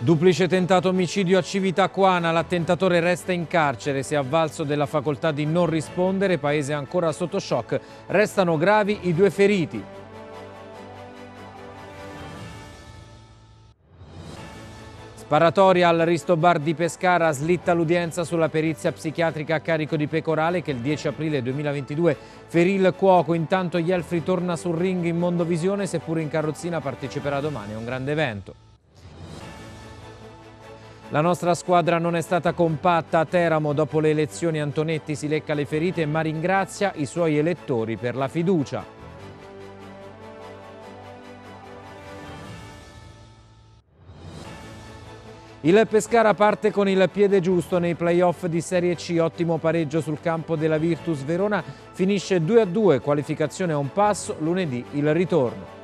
Duplice tentato omicidio a Civitacuana, l'attentatore resta in carcere, si è avvalso della facoltà di non rispondere, paese ancora sotto shock, restano gravi i due feriti. Sparatoria al Risto Bar di Pescara, slitta l'udienza sulla perizia psichiatrica a carico di Pecorale che il 10 aprile 2022 ferì il cuoco. Intanto Ielfri torna sul ring in Mondovisione, seppur in carrozzina parteciperà domani a un grande evento. La nostra squadra non è stata compatta a Teramo dopo le elezioni Antonetti si lecca le ferite ma ringrazia i suoi elettori per la fiducia. Il Pescara parte con il piede giusto nei playoff di Serie C, ottimo pareggio sul campo della Virtus Verona, finisce 2-2, qualificazione a un passo, lunedì il ritorno.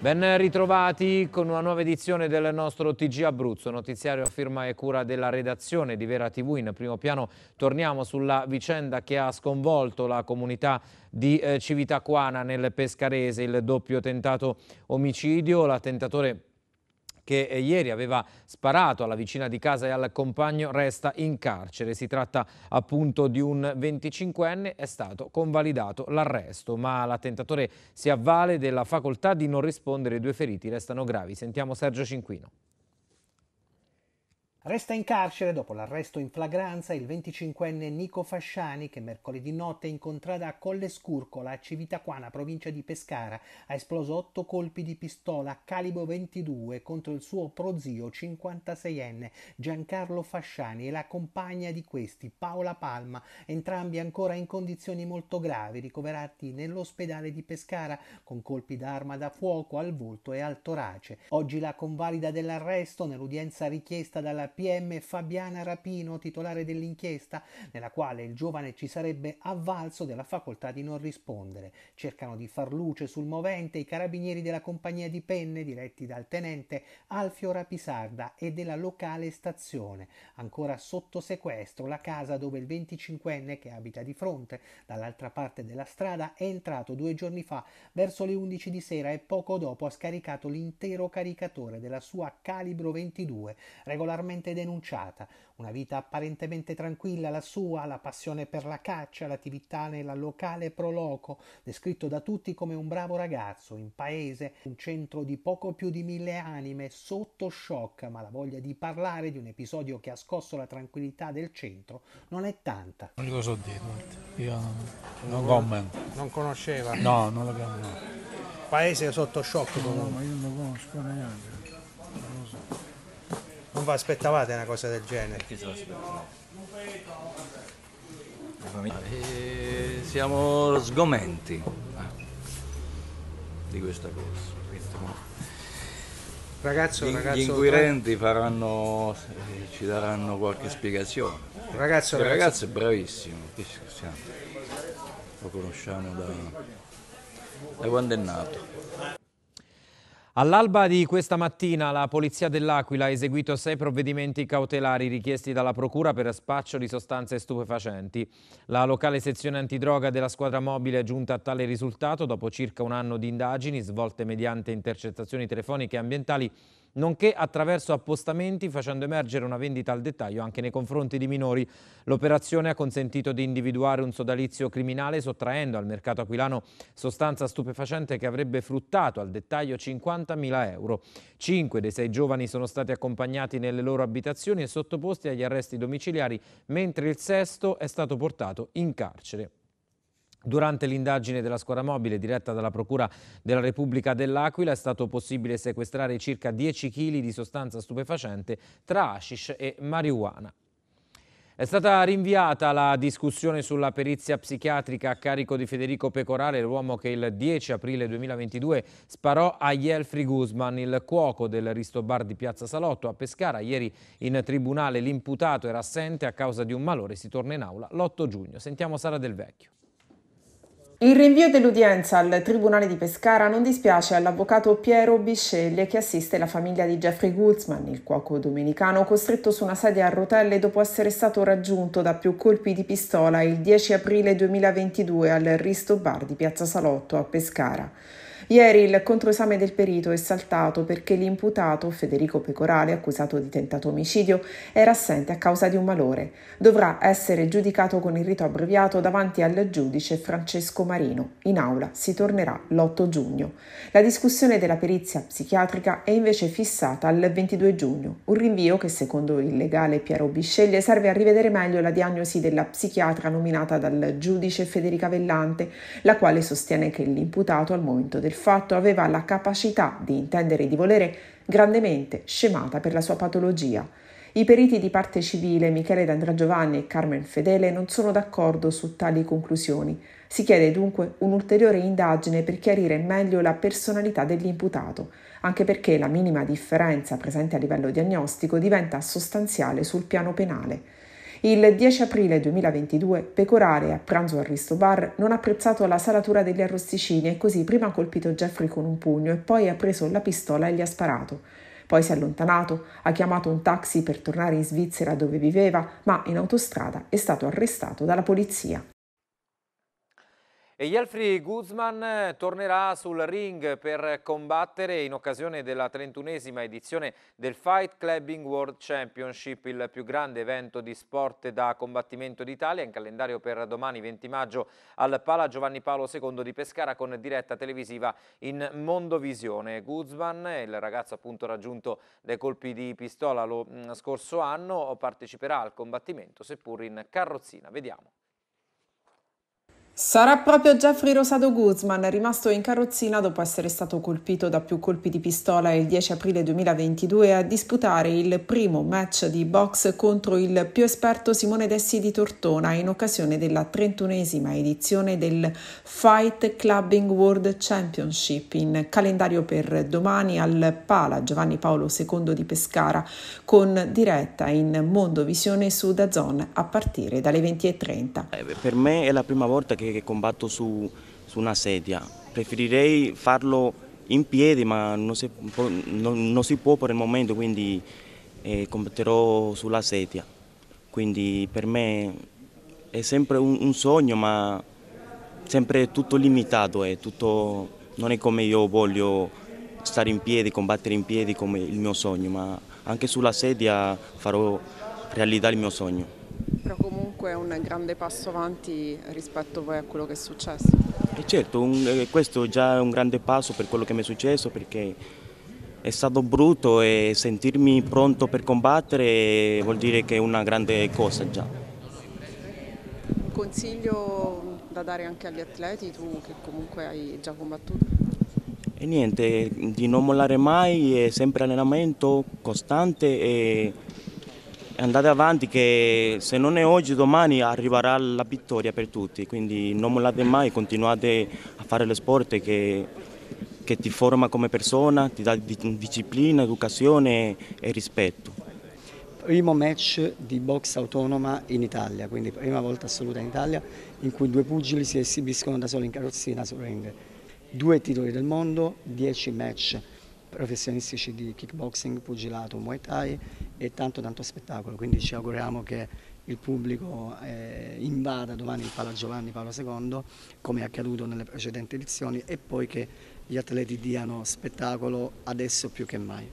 Ben ritrovati con una nuova edizione del nostro TG Abruzzo, notiziario a firma e cura della redazione di Vera TV. In primo piano torniamo sulla vicenda che ha sconvolto la comunità di eh, Civitacuana nel Pescarese, il doppio tentato omicidio, l'attentatore che eh, ieri aveva sparato alla vicina di casa e al compagno resta in carcere. Si tratta appunto di un 25enne, è stato convalidato l'arresto, ma l'attentatore si avvale della facoltà di non rispondere. I due feriti restano gravi. Sentiamo Sergio Cinquino. Resta in carcere dopo l'arresto in flagranza il 25enne Nico Fasciani che mercoledì notte incontrata a Colle Scurcola, a Civitaquana, provincia di Pescara, ha esploso otto colpi di pistola calibro 22 contro il suo prozio 56enne Giancarlo Fasciani e la compagna di questi Paola Palma, entrambi ancora in condizioni molto gravi, ricoverati nell'ospedale di Pescara con colpi d'arma da fuoco al volto e al torace. Oggi la convalida dell'arresto nell'udienza richiesta dalla PM Fabiana Rapino, titolare dell'inchiesta, nella quale il giovane ci sarebbe avvalso della facoltà di non rispondere. Cercano di far luce sul movente i carabinieri della compagnia di penne diretti dal tenente Alfio Rapisarda e della locale stazione, ancora sotto sequestro la casa dove il 25enne che abita di fronte, dall'altra parte della strada, è entrato due giorni fa verso le 11 di sera e poco dopo ha scaricato l'intero caricatore della sua Calibro 22, regolarmente fortemente denunciata. Una vita apparentemente tranquilla, la sua, la passione per la caccia, l'attività nella locale Proloco, descritto da tutti come un bravo ragazzo, in paese, un centro di poco più di mille anime, sotto shock, ma la voglia di parlare di un episodio che ha scosso la tranquillità del centro non è tanta. Non lo so dire, io non, non commento. Non conosceva? No, non lo conosco. Paese sotto shock. No, no, ma io non lo conosco neanche. Non vi aspettavate una cosa del genere? Chi se l'aspettavate? Eh, siamo sgomenti eh, di questa cosa. Ragazzo, gli, ragazzo, gli inquirenti faranno, eh, ci daranno qualche spiegazione. Ragazzo, Il ragazzo, ragazzo è bravissimo, lo conosciamo da, da quando è nato. All'alba di questa mattina la Polizia dell'Aquila ha eseguito sei provvedimenti cautelari richiesti dalla Procura per spaccio di sostanze stupefacenti. La locale sezione antidroga della squadra mobile è giunta a tale risultato dopo circa un anno di indagini svolte mediante intercettazioni telefoniche e ambientali nonché attraverso appostamenti facendo emergere una vendita al dettaglio anche nei confronti di minori. L'operazione ha consentito di individuare un sodalizio criminale sottraendo al mercato aquilano sostanza stupefacente che avrebbe fruttato al dettaglio 50.000 euro. Cinque dei sei giovani sono stati accompagnati nelle loro abitazioni e sottoposti agli arresti domiciliari, mentre il sesto è stato portato in carcere. Durante l'indagine della squadra mobile diretta dalla Procura della Repubblica dell'Aquila è stato possibile sequestrare circa 10 kg di sostanza stupefacente tra hashish e marijuana. È stata rinviata la discussione sulla perizia psichiatrica a carico di Federico Pecorale, l'uomo che il 10 aprile 2022 sparò a Yelfri Guzman, il cuoco del ristobar di Piazza Salotto a Pescara. Ieri in tribunale l'imputato era assente a causa di un malore, si torna in aula l'8 giugno. Sentiamo Sara Del Vecchio. Il rinvio dell'udienza al Tribunale di Pescara non dispiace all'avvocato Piero Bisceglie che assiste la famiglia di Jeffrey Guzman, il cuoco domenicano costretto su una sedia a rotelle dopo essere stato raggiunto da più colpi di pistola il 10 aprile 2022 al Risto Bar di Piazza Salotto a Pescara. Ieri il controesame del perito è saltato perché l'imputato, Federico Pecorale, accusato di tentato omicidio, era assente a causa di un malore. Dovrà essere giudicato con il rito abbreviato davanti al giudice Francesco Marino. In aula si tornerà l'8 giugno. La discussione della perizia psichiatrica è invece fissata al 22 giugno, un rinvio che secondo il legale Piero Bisceglie serve a rivedere meglio la diagnosi della psichiatra nominata dal giudice Federica Vellante, la quale sostiene che l'imputato al momento del fatto aveva la capacità di intendere e di volere grandemente scemata per la sua patologia. I periti di parte civile Michele D'Andragiovanni e Carmen Fedele non sono d'accordo su tali conclusioni. Si chiede dunque un'ulteriore indagine per chiarire meglio la personalità dell'imputato, anche perché la minima differenza presente a livello diagnostico diventa sostanziale sul piano penale. Il 10 aprile 2022 Pecorare, a pranzo al Risto Bar, non ha apprezzato la salatura degli arrosticini e così prima ha colpito Jeffrey con un pugno e poi ha preso la pistola e gli ha sparato. Poi si è allontanato, ha chiamato un taxi per tornare in Svizzera dove viveva, ma in autostrada è stato arrestato dalla polizia. E Yelfri Guzman eh, tornerà sul ring per combattere in occasione della 31esima edizione del Fight Clubbing World Championship, il più grande evento di sport da combattimento d'Italia, in calendario per domani 20 maggio al Pala Giovanni Paolo II di Pescara con diretta televisiva in Mondovisione. Guzman, eh, il ragazzo appunto raggiunto dai colpi di pistola lo mm, scorso anno, parteciperà al combattimento seppur in carrozzina. Vediamo. Sarà proprio Jeffrey Rosado Guzman, rimasto in carrozzina dopo essere stato colpito da più colpi di pistola il 10 aprile 2022, a disputare il primo match di box contro il più esperto Simone Dessi di Tortona in occasione della 31esima edizione del Fight Clubbing World Championship in calendario per domani al Pala Giovanni Paolo II di Pescara con diretta in Mondo Visione su Dazon a partire dalle 20.30. Eh, per me è la prima volta che che combatto su, su una sedia. Preferirei farlo in piedi, ma non si può, non, non si può per il momento, quindi eh, combatterò sulla sedia. Quindi per me è sempre un, un sogno, ma sempre tutto limitato, è tutto, non è come io voglio stare in piedi, combattere in piedi come il mio sogno, ma anche sulla sedia farò realizzare il mio sogno. Però comunque è un grande passo avanti rispetto poi a quello che è successo. E eh, certo, un, eh, questo è già un grande passo per quello che mi è successo perché è stato brutto e sentirmi pronto per combattere vuol dire che è una grande cosa già. Consiglio da dare anche agli atleti, tu che comunque hai già combattuto? E niente, di non mollare mai, è sempre allenamento costante e andate avanti che se non è oggi, domani arriverà la vittoria per tutti, quindi non mollate mai, continuate a fare lo sport che, che ti forma come persona, ti dà disciplina, educazione e rispetto primo match di box autonoma in Italia, quindi prima volta assoluta in Italia in cui due pugili si esibiscono da soli in carrozzina su ring. Due titoli del mondo, dieci match professionistici di kickboxing, pugilato, muay thai e tanto tanto spettacolo, quindi ci auguriamo che il pubblico eh, invada domani il Pala Giovanni Paolo II come è accaduto nelle precedenti edizioni e poi che gli atleti diano spettacolo adesso più che mai.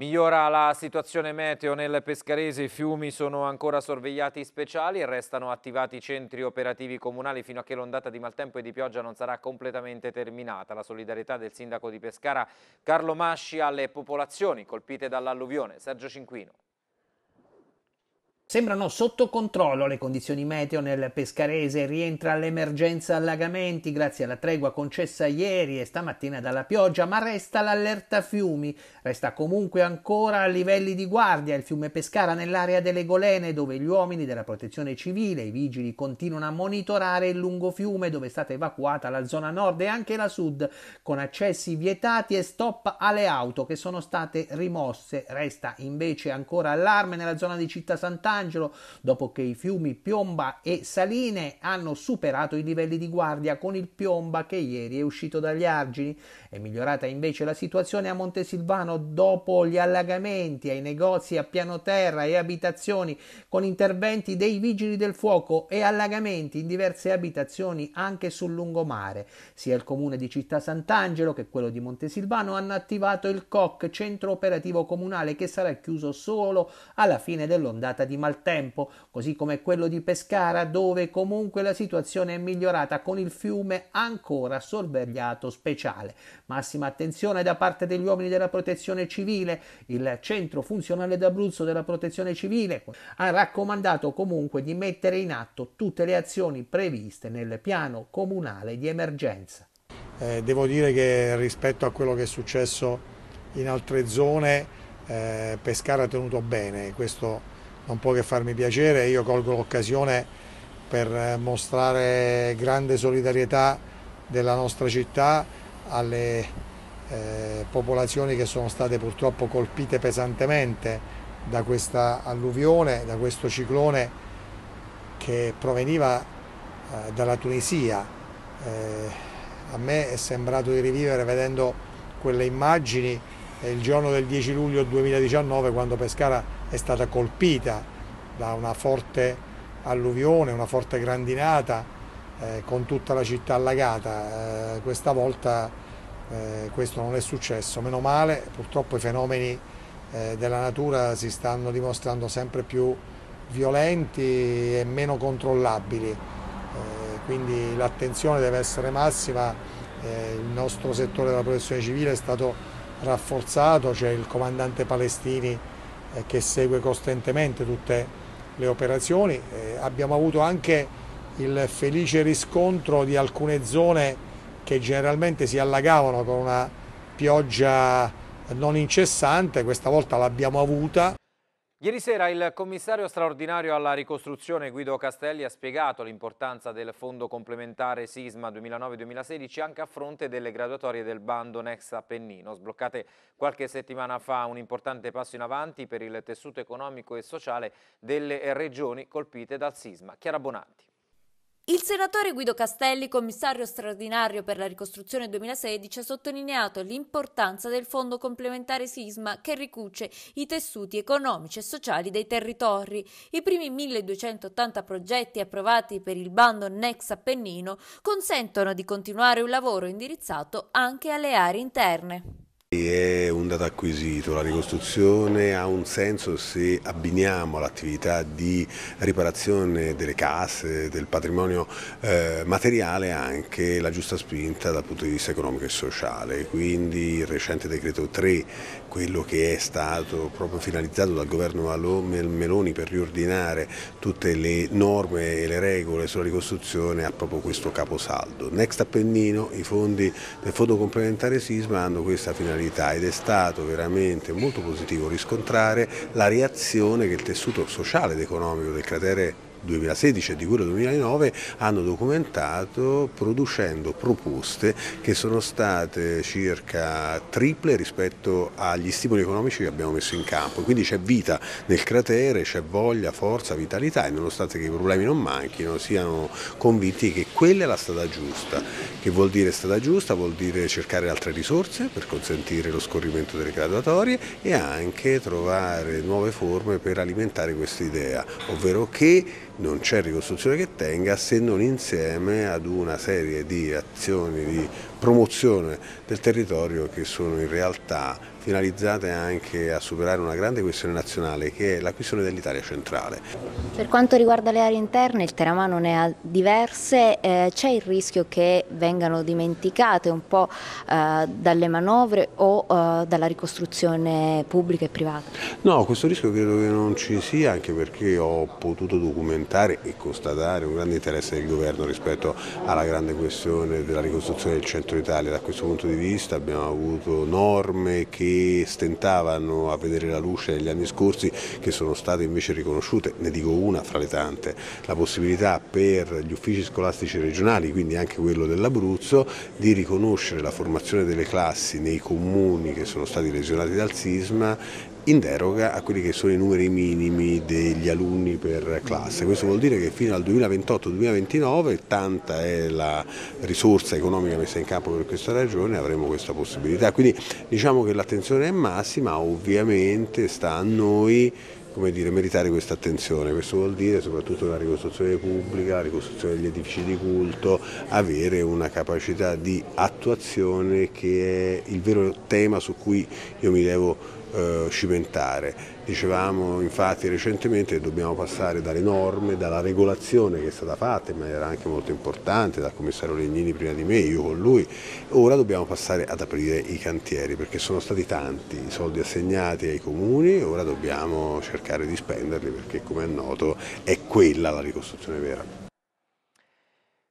Migliora la situazione meteo nel Pescarese, i fiumi sono ancora sorvegliati speciali e restano attivati i centri operativi comunali fino a che l'ondata di maltempo e di pioggia non sarà completamente terminata. La solidarietà del sindaco di Pescara Carlo Masci alle popolazioni colpite dall'alluvione. Sergio Cinquino. Sembrano sotto controllo le condizioni meteo nel Pescarese, rientra l'emergenza allagamenti grazie alla tregua concessa ieri e stamattina dalla pioggia, ma resta l'allerta fiumi, resta comunque ancora a livelli di guardia il fiume Pescara nell'area delle Golene dove gli uomini della protezione civile, e i vigili continuano a monitorare il lungo fiume dove è stata evacuata la zona nord e anche la sud con accessi vietati e stop alle auto che sono state rimosse, resta invece ancora allarme nella zona di Città Sant'Anna Michelangelo, dopo che i fiumi Piomba e Saline hanno superato i livelli di guardia con il Piomba che ieri è uscito dagli argini. È migliorata invece la situazione a Montesilvano dopo gli allagamenti ai negozi a piano terra e abitazioni con interventi dei vigili del fuoco e allagamenti in diverse abitazioni anche sul lungomare. Sia il comune di Città Sant'Angelo che quello di Montesilvano hanno attivato il COC, centro operativo comunale che sarà chiuso solo alla fine dell'ondata di mattina maltempo, così come quello di Pescara, dove comunque la situazione è migliorata con il fiume ancora sorvegliato speciale. Massima attenzione da parte degli uomini della protezione civile. Il centro funzionale d'Abruzzo della protezione civile ha raccomandato comunque di mettere in atto tutte le azioni previste nel piano comunale di emergenza. Eh, devo dire che rispetto a quello che è successo in altre zone eh, Pescara ha tenuto bene, questo non può che farmi piacere, io colgo l'occasione per eh, mostrare grande solidarietà della nostra città alle eh, popolazioni che sono state purtroppo colpite pesantemente da questa alluvione, da questo ciclone che proveniva eh, dalla Tunisia. Eh, a me è sembrato di rivivere vedendo quelle immagini eh, il giorno del 10 luglio 2019 quando Pescara è stata colpita da una forte alluvione, una forte grandinata eh, con tutta la città allagata. Eh, questa volta eh, questo non è successo, meno male, purtroppo i fenomeni eh, della natura si stanno dimostrando sempre più violenti e meno controllabili, eh, quindi l'attenzione deve essere massima, eh, il nostro settore della protezione civile è stato rafforzato, c'è cioè il comandante Palestini eh, che segue costantemente tutte le operazioni. Eh, abbiamo avuto anche il felice riscontro di alcune zone che generalmente si allagavano con una pioggia non incessante, questa volta l'abbiamo avuta Ieri sera il commissario straordinario alla ricostruzione Guido Castelli ha spiegato l'importanza del fondo complementare Sisma 2009-2016 anche a fronte delle graduatorie del bando Next Appennino, sbloccate qualche settimana fa un importante passo in avanti per il tessuto economico e sociale delle regioni colpite dal sisma. Chiara Bonanti. Il senatore Guido Castelli, commissario straordinario per la ricostruzione 2016, ha sottolineato l'importanza del fondo complementare sisma che ricuce i tessuti economici e sociali dei territori. I primi 1280 progetti approvati per il bando Nex Appennino consentono di continuare un lavoro indirizzato anche alle aree interne. È un dato acquisito, la ricostruzione ha un senso se abbiniamo l'attività di riparazione delle casse, del patrimonio eh, materiale anche la giusta spinta dal punto di vista economico e sociale, quindi il recente decreto 3, quello che è stato proprio finalizzato dal governo Meloni per riordinare tutte le norme e le regole sulla ricostruzione ha proprio questo caposaldo. Next Appennino, i fondi del Fondo Complementare Sisma hanno questa finalizzazione professionalità ed è stato veramente molto positivo riscontrare la reazione che il tessuto sociale ed economico del cratere 2016 e di quello 2009 hanno documentato producendo proposte che sono state circa triple rispetto agli stimoli economici che abbiamo messo in campo. Quindi c'è vita nel cratere, c'è voglia, forza, vitalità e nonostante che i problemi non manchino siano convinti che quella è la strada giusta. Che vuol dire strada giusta? Vuol dire cercare altre risorse per consentire lo scorrimento delle graduatorie e anche trovare nuove forme per alimentare questa idea, ovvero che non c'è ricostruzione che tenga se non insieme ad una serie di azioni di promozione del territorio che sono in realtà finalizzate anche a superare una grande questione nazionale che è la questione dell'Italia centrale. Per quanto riguarda le aree interne, il Teramano ne ha diverse, eh, c'è il rischio che vengano dimenticate un po' eh, dalle manovre o eh, dalla ricostruzione pubblica e privata? No, questo rischio credo che non ci sia anche perché ho potuto documentare e constatare un grande interesse del governo rispetto alla grande questione della ricostruzione del centro contro Italia da questo punto di vista, abbiamo avuto norme che stentavano a vedere la luce negli anni scorsi che sono state invece riconosciute, ne dico una fra le tante, la possibilità per gli uffici scolastici regionali, quindi anche quello dell'Abruzzo, di riconoscere la formazione delle classi nei comuni che sono stati lesionati dal sisma in deroga a quelli che sono i numeri minimi degli alunni per classe. Questo vuol dire che fino al 2028-2029 tanta è la risorsa economica messa in campo per questa regione avremo questa possibilità. Quindi diciamo che l'attenzione è massima, ovviamente sta a noi come dire, meritare questa attenzione. Questo vuol dire soprattutto la ricostruzione pubblica, la ricostruzione degli edifici di culto, avere una capacità di attuazione che è il vero tema su cui io mi devo eh, cimentare. Dicevamo infatti recentemente che dobbiamo passare dalle norme, dalla regolazione che è stata fatta in maniera anche molto importante dal commissario Legnini prima di me, io con lui, ora dobbiamo passare ad aprire i cantieri perché sono stati tanti i soldi assegnati ai comuni, e ora dobbiamo cercare di spenderli perché come è noto è quella la ricostruzione vera.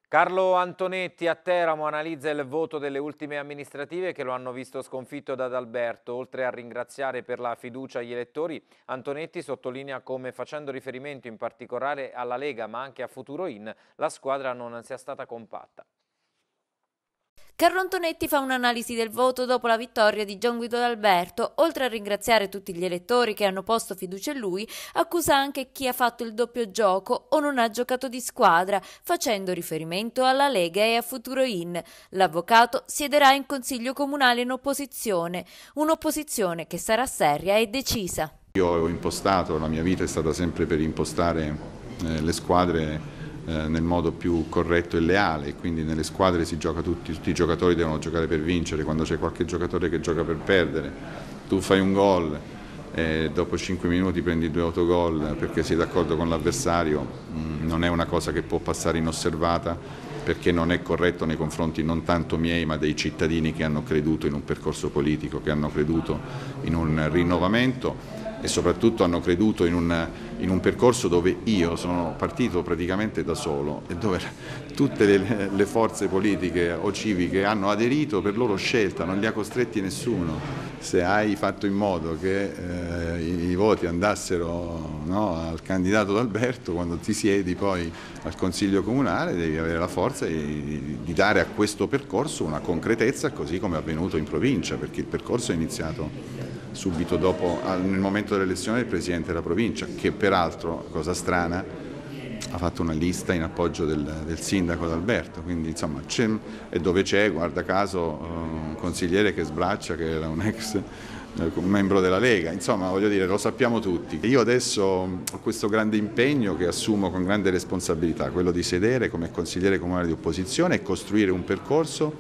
Carlo Antonetti a Teramo analizza il voto delle ultime amministrative che lo hanno visto sconfitto da Adalberto. Oltre a ringraziare per la fiducia agli elettori, Antonetti sottolinea come facendo riferimento in particolare alla Lega ma anche a Futuro In, la squadra non sia stata compatta. Carlo Antonetti fa un'analisi del voto dopo la vittoria di Gian Guido D'Alberto. Oltre a ringraziare tutti gli elettori che hanno posto fiducia in lui, accusa anche chi ha fatto il doppio gioco o non ha giocato di squadra, facendo riferimento alla Lega e a Futuro In. L'avvocato siederà in consiglio comunale in opposizione, un'opposizione che sarà seria e decisa. Io ho impostato, la mia vita è stata sempre per impostare eh, le squadre eh, nel modo più corretto e leale, quindi nelle squadre si gioca tutti, tutti i giocatori devono giocare per vincere, quando c'è qualche giocatore che gioca per perdere, tu fai un gol, e eh, dopo 5 minuti prendi due autogol perché sei d'accordo con l'avversario, mm, non è una cosa che può passare inosservata perché non è corretto nei confronti non tanto miei ma dei cittadini che hanno creduto in un percorso politico, che hanno creduto in un rinnovamento e soprattutto hanno creduto in un, in un, percorso dove io sono partito praticamente da solo e dove tutte le, le, forze politiche o civiche hanno aderito per loro scelta, non li ha costretti nessuno. Se hai fatto in modo che eh, i, i, voti andassero no, al candidato d'Alberto, quando ti siedi poi al Consiglio Comunale devi avere la forza di, di dare a questo percorso una concretezza così come è avvenuto in provincia, perché il percorso è iniziato subito dopo, nel momento dell'elezione del Presidente della provincia, che peraltro, cosa strana, ha fatto una lista in appoggio del, del sindaco d'Alberto, quindi insomma c'è, e dove c'è, guarda caso, un consigliere che sbraccia, che era un ex membro della Lega, insomma voglio dire lo sappiamo tutti. Io adesso ho questo grande impegno che assumo con grande responsabilità, quello di sedere come consigliere comunale di opposizione e costruire un percorso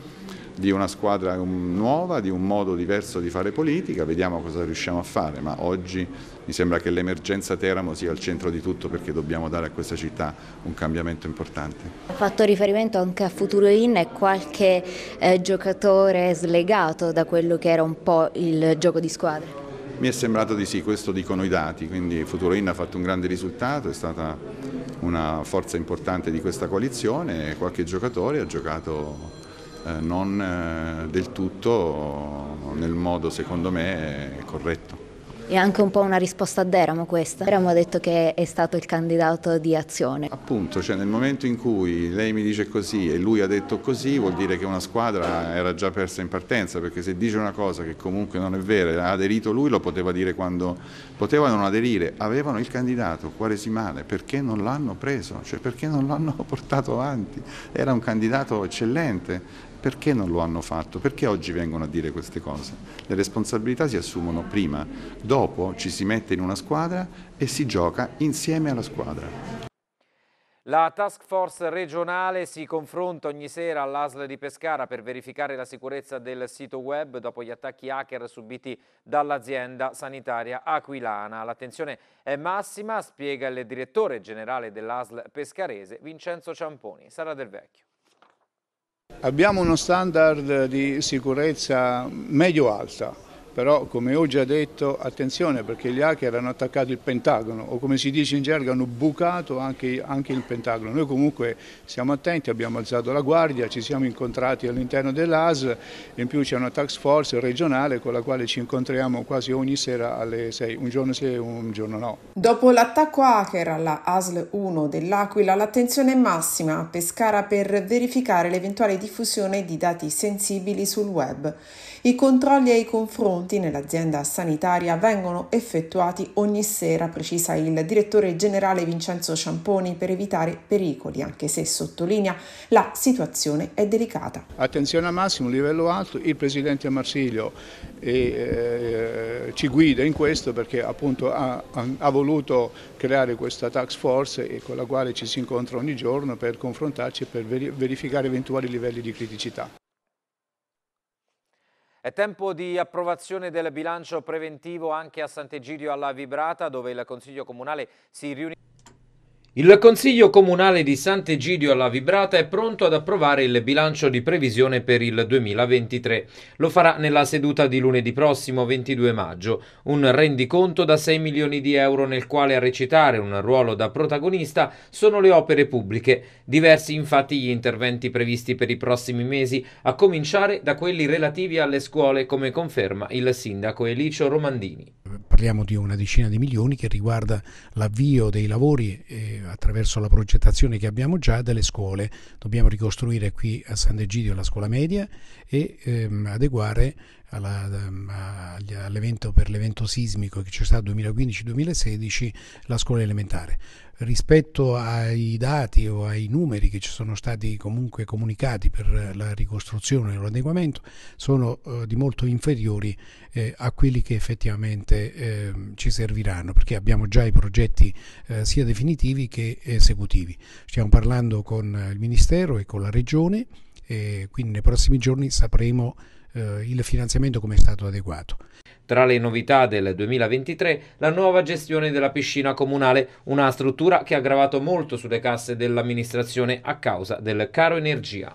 di una squadra um, nuova, di un modo diverso di fare politica, vediamo cosa riusciamo a fare, ma oggi mi sembra che l'emergenza Teramo sia al centro di tutto perché dobbiamo dare a questa città un cambiamento importante. Ha fatto riferimento anche a Futuro In e qualche eh, giocatore slegato da quello che era un po' il gioco di squadra? Mi è sembrato di sì, questo dicono i dati, quindi Futuro In ha fatto un grande risultato, è stata una forza importante di questa coalizione e qualche giocatore ha giocato eh, non eh, del tutto nel modo secondo me corretto. E anche un po' una risposta a Deramo questa. Deramo ha detto che è stato il candidato di azione. Appunto, cioè nel momento in cui lei mi dice così e lui ha detto così, vuol dire che una squadra era già persa in partenza, perché se dice una cosa che comunque non è vera, ha aderito lui, lo poteva dire quando poteva non aderire. Avevano il candidato quaresimale, perché non l'hanno preso? Cioè perché non l'hanno portato avanti? Era un candidato eccellente, perché non lo hanno fatto, perché oggi vengono a dire queste cose. Le responsabilità si assumono prima, dopo ci si mette in una squadra e si gioca insieme alla squadra. La task force regionale si confronta ogni sera all'ASL di Pescara per verificare la sicurezza del sito web dopo gli attacchi hacker subiti dall'azienda sanitaria aquilana. L'attenzione è massima, spiega il direttore generale dell'ASL pescarese Vincenzo Ciamponi. Sara Del Vecchio. Abbiamo uno standard di sicurezza medio-alta, però come ho già detto attenzione perché gli hacker hanno attaccato il Pentagono o come si dice in gergo hanno bucato anche, anche, il Pentagono. Noi comunque siamo attenti, abbiamo alzato la guardia, ci siamo incontrati all'interno dell'AS, in più c'è una task force regionale con la quale ci incontriamo quasi ogni sera alle 6, un giorno sì e un giorno no. Dopo l'attacco hacker alla ASL 1 dell'Aquila l'attenzione è massima a Pescara per verificare l'eventuale diffusione di dati sensibili sul web. I controlli e i confronti nell'azienda sanitaria vengono effettuati ogni sera, precisa il direttore generale Vincenzo Ciamponi, per evitare pericoli, anche se sottolinea la situazione è delicata. Attenzione a massimo, livello alto, il Presidente Marsilio e, eh, ci guida in questo perché appunto ha, ha voluto creare questa task force con la quale ci si incontra ogni giorno per confrontarci e per verificare eventuali livelli di criticità. È tempo di approvazione del bilancio preventivo anche a Sant'Egidio alla Vibrata, dove il Consiglio Comunale si riunisce. Il Consiglio Comunale di Sant'Egidio alla Vibrata è pronto ad approvare il bilancio di previsione per il 2023. Lo farà nella seduta di lunedì prossimo 22 maggio, un rendiconto da 6 milioni di euro nel quale a recitare un ruolo da protagonista sono le opere pubbliche. Diversi infatti gli interventi previsti per i prossimi mesi, a cominciare da quelli relativi alle scuole come conferma il sindaco Elicio Romandini. Parliamo di una decina di milioni che riguarda l'avvio dei lavori eh, attraverso la progettazione che abbiamo già delle scuole. Dobbiamo ricostruire qui a Sant'Egidio la scuola media e ehm, adeguare alla, ehm, all'evento per l'evento sismico che c'è stato 2015-2016 la scuola elementare. Rispetto ai dati o ai numeri che ci sono stati comunque comunicati per la ricostruzione e l'adeguamento sono eh, di molto inferiori eh, a quelli che effettivamente eh, ci serviranno perché abbiamo già i progetti eh, sia definitivi che esecutivi. Stiamo parlando con il Ministero e con la Regione e quindi nei prossimi giorni sapremo eh, il finanziamento come è stato adeguato. Tra le novità del 2023, la nuova gestione della piscina comunale, una struttura che ha gravato molto sulle casse dell'amministrazione a causa del caro energia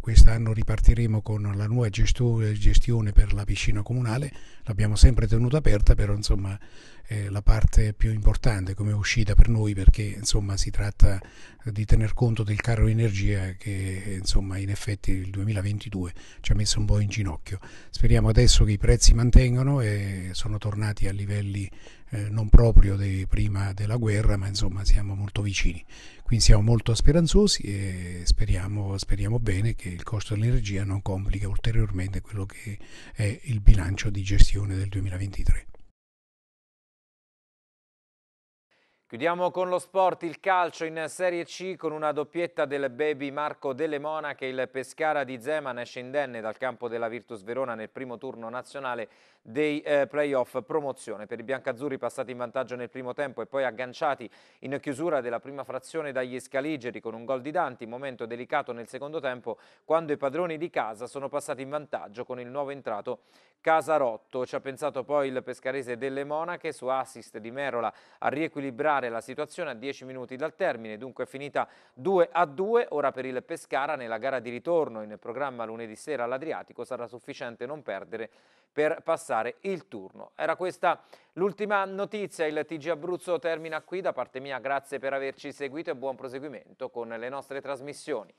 quest'anno ripartiremo con la nuova gestione per la piscina comunale, l'abbiamo sempre tenuta aperta, però insomma eh, la parte più importante come uscita per noi perché insomma si tratta di tener conto del caro energia che insomma in effetti il 2022 ci ha messo un po' in ginocchio. Speriamo adesso che i prezzi mantengano e sono tornati a livelli eh, non proprio di prima della guerra, ma insomma siamo molto vicini. Quindi siamo molto speranzosi e speriamo, speriamo bene che il costo dell'energia non complichi ulteriormente quello che è il bilancio di gestione del 2023. Chiudiamo con lo sport, il calcio in Serie C con una doppietta del baby Marco Delle Monache. Il Pescara di Zeman esce indenne dal campo della Virtus Verona nel primo turno nazionale dei eh, playoff promozione. Per i biancazzurri passati in vantaggio nel primo tempo e poi agganciati in chiusura della prima frazione dagli scaligeri con un gol di Danti, momento delicato nel secondo tempo quando i padroni di casa sono passati in vantaggio con il nuovo entrato Casarotto. Ci ha pensato poi il pescarese Delle Monache su assist di Merola a riequilibrare pareggiare la situazione a 10 minuti dal termine, dunque finita 2 a 2, ora per il Pescara nella gara di ritorno in programma lunedì sera all'Adriatico sarà sufficiente non perdere per passare il turno. Era questa l'ultima notizia, il TG Abruzzo termina qui, da parte mia grazie per averci seguito e buon proseguimento con le nostre trasmissioni.